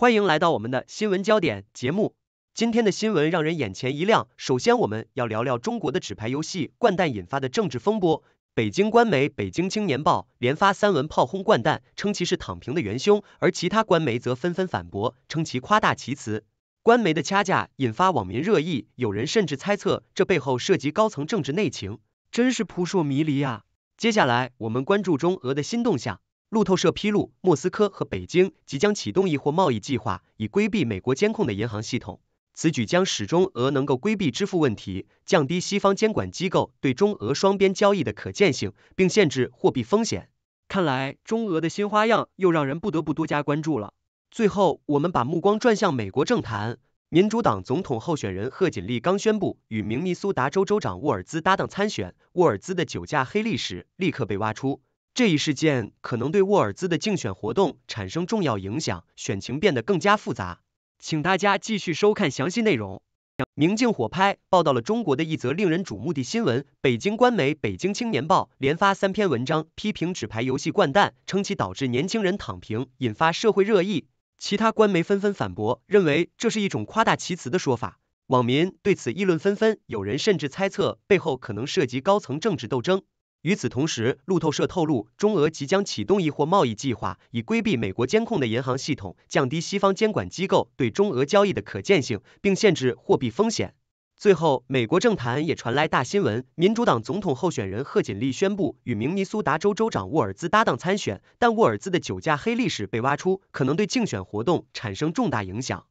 欢迎来到我们的新闻焦点节目。今天的新闻让人眼前一亮。首先，我们要聊聊中国的纸牌游戏掼蛋引发的政治风波。北京官媒《北京青年报》连发三文炮轰掼蛋，称其是躺平的元凶，而其他官媒则纷纷反驳，称其夸大其词。官媒的掐架引发网民热议，有人甚至猜测这背后涉及高层政治内情，真是扑朔迷离啊！接下来，我们关注中俄的新动向。路透社披露，莫斯科和北京即将启动一货贸易计划，以规避美国监控的银行系统。此举将使中俄能够规避支付问题，降低西方监管机构对中俄双边交易的可见性，并限制货币风险。看来，中俄的新花样又让人不得不多加关注了。最后，我们把目光转向美国政坛，民主党总统候选人贺锦丽刚宣布与明尼苏达州州长沃尔兹搭档参选，沃尔兹的酒驾黑历史立刻被挖出。这一事件可能对沃尔兹的竞选活动产生重要影响，选情变得更加复杂。请大家继续收看详细内容。明镜火拍报道了中国的一则令人瞩目的新闻：北京官媒《北京青年报》连发三篇文章，批评纸牌游戏掼蛋，称其导致年轻人躺平，引发社会热议。其他官媒纷纷反驳，认为这是一种夸大其词的说法。网民对此议论纷纷，有人甚至猜测背后可能涉及高层政治斗争。与此同时，路透社透露，中俄即将启动一货贸易计划，以规避美国监控的银行系统，降低西方监管机构对中俄交易的可见性，并限制货币风险。最后，美国政坛也传来大新闻，民主党总统候选人贺锦丽宣布与明尼苏达州州长沃尔兹搭档参选，但沃尔兹的酒驾黑历史被挖出，可能对竞选活动产生重大影响。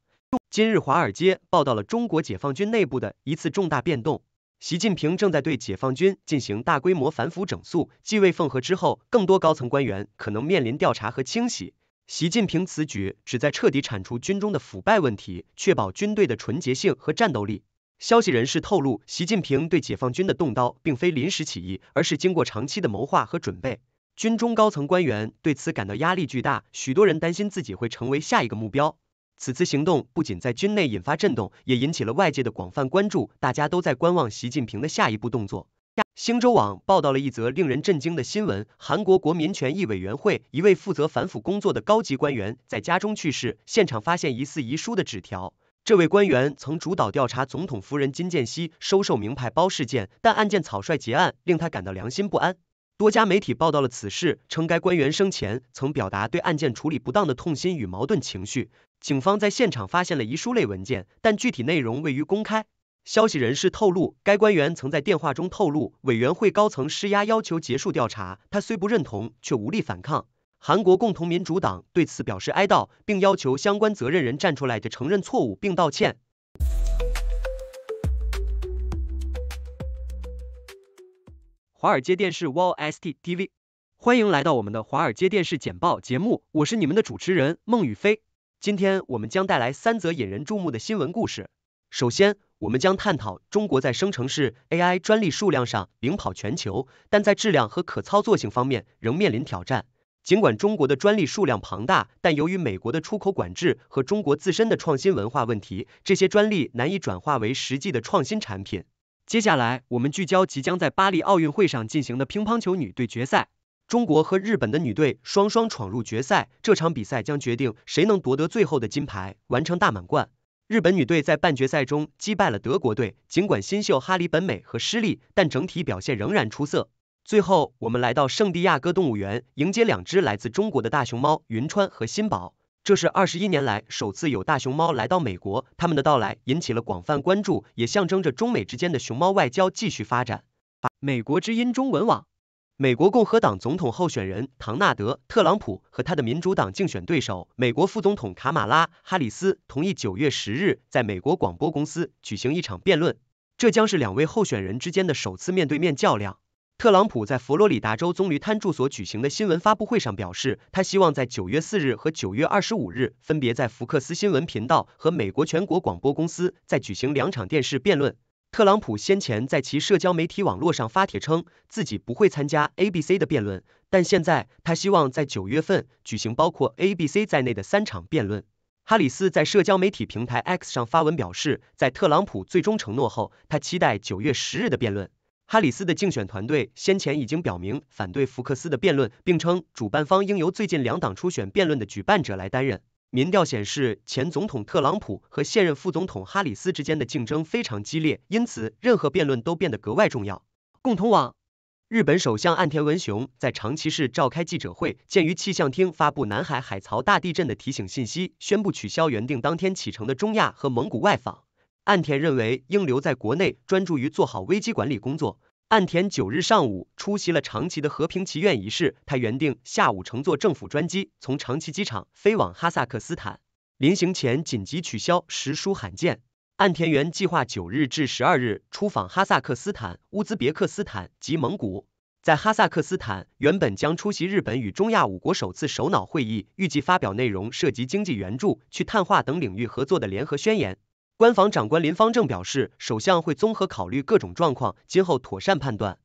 今日华尔街报道了中国解放军内部的一次重大变动。习近平正在对解放军进行大规模反腐整肃，继位凤和之后，更多高层官员可能面临调查和清洗。习近平此举旨在彻底铲除军中的腐败问题，确保军队的纯洁性和战斗力。消息人士透露，习近平对解放军的动刀并非临时起意，而是经过长期的谋划和准备。军中高层官员对此感到压力巨大，许多人担心自己会成为下一个目标。此次行动不仅在军内引发震动，也引起了外界的广泛关注。大家都在观望习近平的下一步动作。星洲网报道了一则令人震惊的新闻：韩国国民权益委员会一位负责反腐工作的高级官员在家中去世，现场发现疑似遗书的纸条。这位官员曾主导调查总统夫人金建熙收受名牌包事件，但案件草率结案，令他感到良心不安。多家媒体报道了此事，称该官员生前曾表达对案件处理不当的痛心与矛盾情绪。警方在现场发现了遗书类文件，但具体内容未予公开。消息人士透露，该官员曾在电话中透露，委员会高层施压要求结束调查，他虽不认同，却无力反抗。韩国共同民主党对此表示哀悼，并要求相关责任人站出来承认错误并道歉。华尔街电视 Wall S T D V，欢迎来到我们的华尔街电视简报节目，我是你们的主持人孟雨飞。今天我们将带来三则引人注目的新闻故事。首先，我们将探讨中国在生成式 AI 专利数量上领跑全球，但在质量和可操作性方面仍面临挑战。尽管中国的专利数量庞大，但由于美国的出口管制和中国自身的创新文化问题，这些专利难以转化为实际的创新产品。接下来，我们聚焦即将在巴黎奥运会上进行的乒乓球女队决赛。中国和日本的女队双双闯入决赛，这场比赛将决定谁能夺得最后的金牌，完成大满贯。日本女队在半决赛中击败了德国队，尽管新秀哈里本美和失利，但整体表现仍然出色。最后，我们来到圣地亚哥动物园，迎接两只来自中国的大熊猫云川和新宝。这是二十一年来首次有大熊猫来到美国，它们的到来引起了广泛关注，也象征着中美之间的熊猫外交继续发展。美国之音中文网，美国共和党总统候选人唐纳德·特朗普和他的民主党竞选对手美国副总统卡马拉·哈里斯同意九月十日在美国广播公司举行一场辩论，这将是两位候选人之间的首次面对面较量。特朗普在佛罗里达州棕榈滩住所举行的新闻发布会上表示，他希望在九月四日和九月二十五日分别在福克斯新闻频道和美国全国广播公司再举行两场电视辩论。特朗普先前在其社交媒体网络上发帖称自己不会参加 ABC 的辩论，但现在他希望在九月份举行包括 ABC 在内的三场辩论。哈里斯在社交媒体平台 X 上发文表示，在特朗普最终承诺后，他期待九月十日的辩论。哈里斯的竞选团队先前已经表明反对福克斯的辩论，并称主办方应由最近两党初选辩论的举办者来担任。民调显示，前总统特朗普和现任副总统哈里斯之间的竞争非常激烈，因此任何辩论都变得格外重要。共同网，日本首相岸田文雄在长崎市召开记者会，鉴于气象厅发布南海海槽大地震的提醒信息，宣布取消原定当天启程的中亚和蒙古外访。岸田认为应留在国内，专注于做好危机管理工作。岸田九日上午出席了长崎的和平祈愿仪式。他原定下午乘坐政府专机从长崎机场飞往哈萨克斯坦，临行前紧急取消，实属罕见。岸田原计划九日至十二日出访哈萨克斯坦、乌兹别克斯坦及蒙古。在哈萨克斯坦，原本将出席日本与中亚五国首次首脑会议，预计发表内容涉及经济援助、去碳化等领域合作的联合宣言。官房长官林方正表示，首相会综合考虑各种状况，今后妥善判断。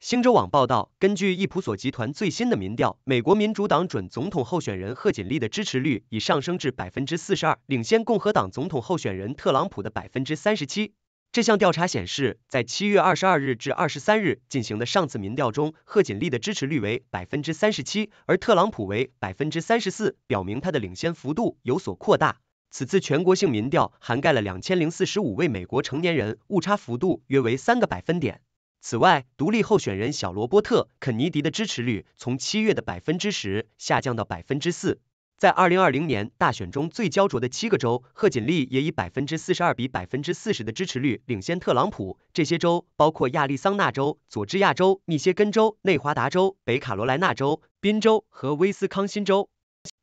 星洲网报道，根据易普索集团最新的民调，美国民主党准总统候选人贺锦丽的支持率已上升至百分之四十二，领先共和党总统候选人特朗普的百分之三十七。这项调查显示，在七月二十二日至二十三日进行的上次民调中，贺锦丽的支持率为百分之三十七，而特朗普为百分之三十四，表明他的领先幅度有所扩大。此次全国性民调涵盖了两千零四十五位美国成年人，误差幅度约为三个百分点。此外，独立候选人小罗伯特·肯尼迪的支持率从七月的百分之十下降到百分之四。在二零二零年大选中最焦灼的七个州，贺锦丽也以百分之四十二比百分之四十的支持率领先特朗普。这些州包括亚利桑那州、佐治亚州、密歇根州、内华达州、北卡罗来纳州、宾州和威斯康辛州。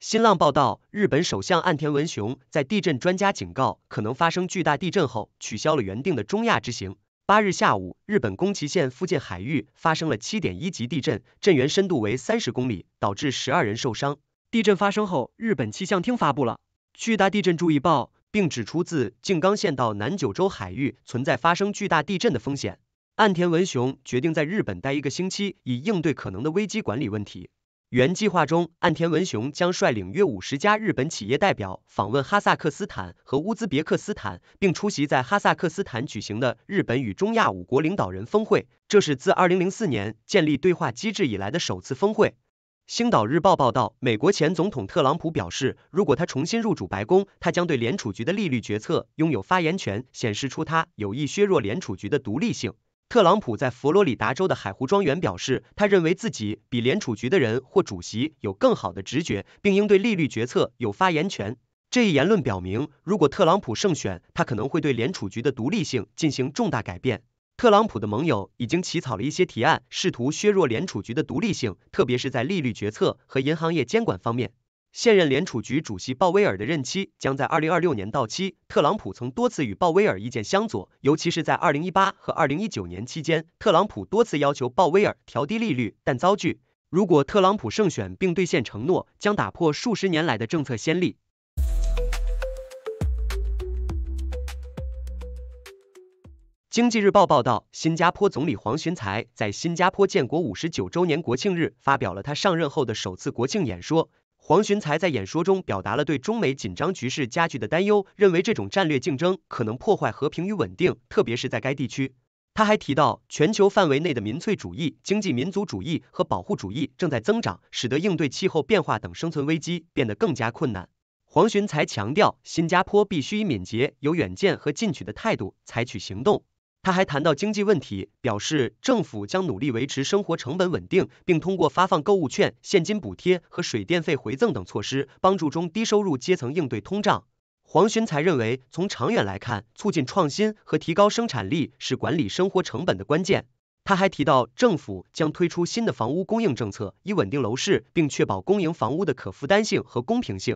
新浪报道，日本首相岸田文雄在地震专家警告可能发生巨大地震后，取消了原定的中亚之行。八日下午，日本宫崎县附近海域发生了七点一级地震，震源深度为三十公里，导致十二人受伤。地震发生后，日本气象厅发布了巨大地震注意报，并指出自静冈县到南九州海域存在发生巨大地震的风险。岸田文雄决定在日本待一个星期，以应对可能的危机管理问题。原计划中，岸田文雄将率领约五十家日本企业代表访问哈萨克斯坦和乌兹别克斯坦，并出席在哈萨克斯坦举行的日本与中亚五国领导人峰会，这是自二零零四年建立对话机制以来的首次峰会。《星岛日报》报道，美国前总统特朗普表示，如果他重新入主白宫，他将对联储局的利率决策拥有发言权，显示出他有意削弱联储局的独立性。特朗普在佛罗里达州的海湖庄园表示，他认为自己比联储局的人或主席有更好的直觉，并应对利率决策有发言权。这一言论表明，如果特朗普胜选，他可能会对联储局的独立性进行重大改变。特朗普的盟友已经起草了一些提案，试图削弱联储局的独立性，特别是在利率决策和银行业监管方面。现任联储局主席鲍威尔的任期将在二零二六年到期。特朗普曾多次与鲍威尔意见相左，尤其是在二零一八和二零一九年期间，特朗普多次要求鲍威尔调低利率，但遭拒。如果特朗普胜选并兑现承诺，将打破数十年来的政策先例。经济日报报道，新加坡总理黄循财在新加坡建国五十九周年国庆日发表了他上任后的首次国庆演说。黄循财在演说中表达了对中美紧张局势加剧的担忧，认为这种战略竞争可能破坏和平与稳定，特别是在该地区。他还提到，全球范围内的民粹主义、经济民族主义和保护主义正在增长，使得应对气候变化等生存危机变得更加困难。黄循财强调，新加坡必须以敏捷、有远见和进取的态度采取行动。他还谈到经济问题，表示政府将努力维持生活成本稳定，并通过发放购物券、现金补贴和水电费回赠等措施，帮助中低收入阶层应对通胀。黄勋才认为，从长远来看，促进创新和提高生产力是管理生活成本的关键。他还提到，政府将推出新的房屋供应政策，以稳定楼市，并确保公营房屋的可负担性和公平性。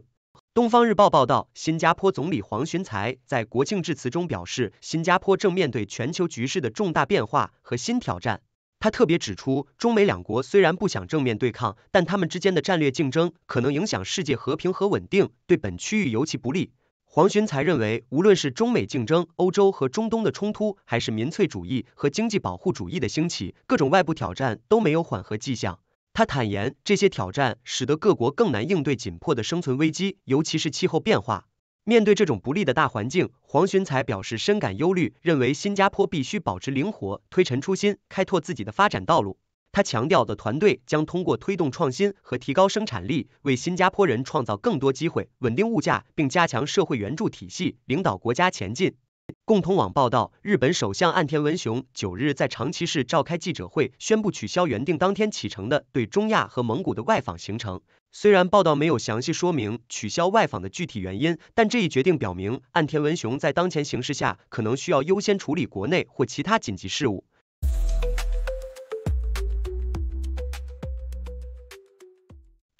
东方日报报道，新加坡总理黄循才在国庆致辞中表示，新加坡正面对全球局势的重大变化和新挑战。他特别指出，中美两国虽然不想正面对抗，但他们之间的战略竞争可能影响世界和平和稳定，对本区域尤其不利。黄循才认为，无论是中美竞争、欧洲和中东的冲突，还是民粹主义和经济保护主义的兴起，各种外部挑战都没有缓和迹象。他坦言，这些挑战使得各国更难应对紧迫的生存危机，尤其是气候变化。面对这种不利的大环境，黄循才表示深感忧虑，认为新加坡必须保持灵活，推陈出新，开拓自己的发展道路。他强调，的团队将通过推动创新和提高生产力，为新加坡人创造更多机会，稳定物价，并加强社会援助体系，领导国家前进。共同网报道，日本首相岸田文雄九日在长崎市召开记者会，宣布取消原定当天启程的对中亚和蒙古的外访行程。虽然报道没有详细说明取消外访的具体原因，但这一决定表明，岸田文雄在当前形势下可能需要优先处理国内或其他紧急事务。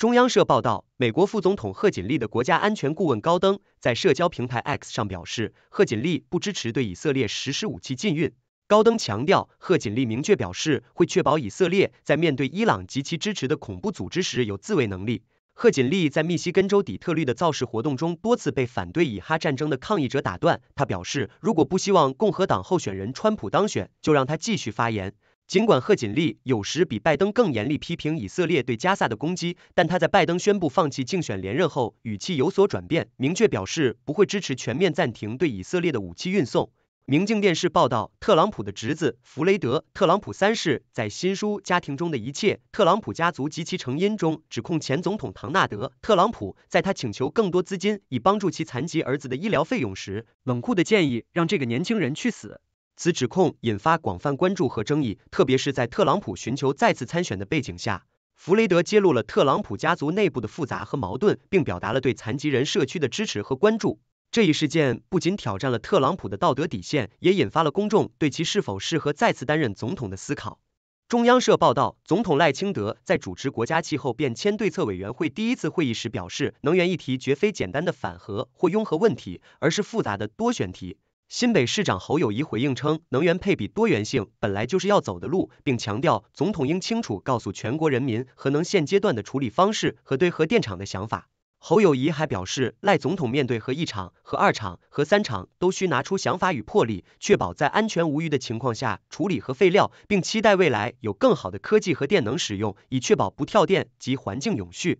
中央社报道，美国副总统贺锦丽的国家安全顾问高登在社交平台 X 上表示，贺锦丽不支持对以色列实施武器禁运。高登强调，贺锦丽明确表示会确保以色列在面对伊朗及其支持的恐怖组织时有自卫能力。贺锦丽在密西根州底特律的造势活动中多次被反对以哈战争的抗议者打断。他表示，如果不希望共和党候选人川普当选，就让他继续发言。尽管贺锦丽有时比拜登更严厉批评以色列对加萨的攻击，但他在拜登宣布放弃竞选连任后，语气有所转变，明确表示不会支持全面暂停对以色列的武器运送。明镜电视报道，特朗普的侄子弗雷德·特朗普三世在新书《家庭中的一切：特朗普家族及其成因》中，指控前总统唐纳德·特朗普在他请求更多资金以帮助其残疾儿子的医疗费用时，冷酷的建议让这个年轻人去死。此指控引发广泛关注和争议，特别是在特朗普寻求再次参选的背景下，弗雷德揭露了特朗普家族内部的复杂和矛盾，并表达了对残疾人社区的支持和关注。这一事件不仅挑战了特朗普的道德底线，也引发了公众对其是否适合再次担任总统的思考。中央社报道，总统赖清德在主持国家气候变迁对策委员会第一次会议时表示，能源议题绝非简单的反核或拥核问题，而是复杂的多选题。新北市长侯友谊回应称，能源配比多元性本来就是要走的路，并强调总统应清楚告诉全国人民核能现阶段的处理方式和对核电厂的想法。侯友谊还表示，赖总统面对核一厂、核二厂和三厂，都需拿出想法与魄力，确保在安全无虞的情况下处理核废料，并期待未来有更好的科技和电能使用，以确保不跳电及环境永续。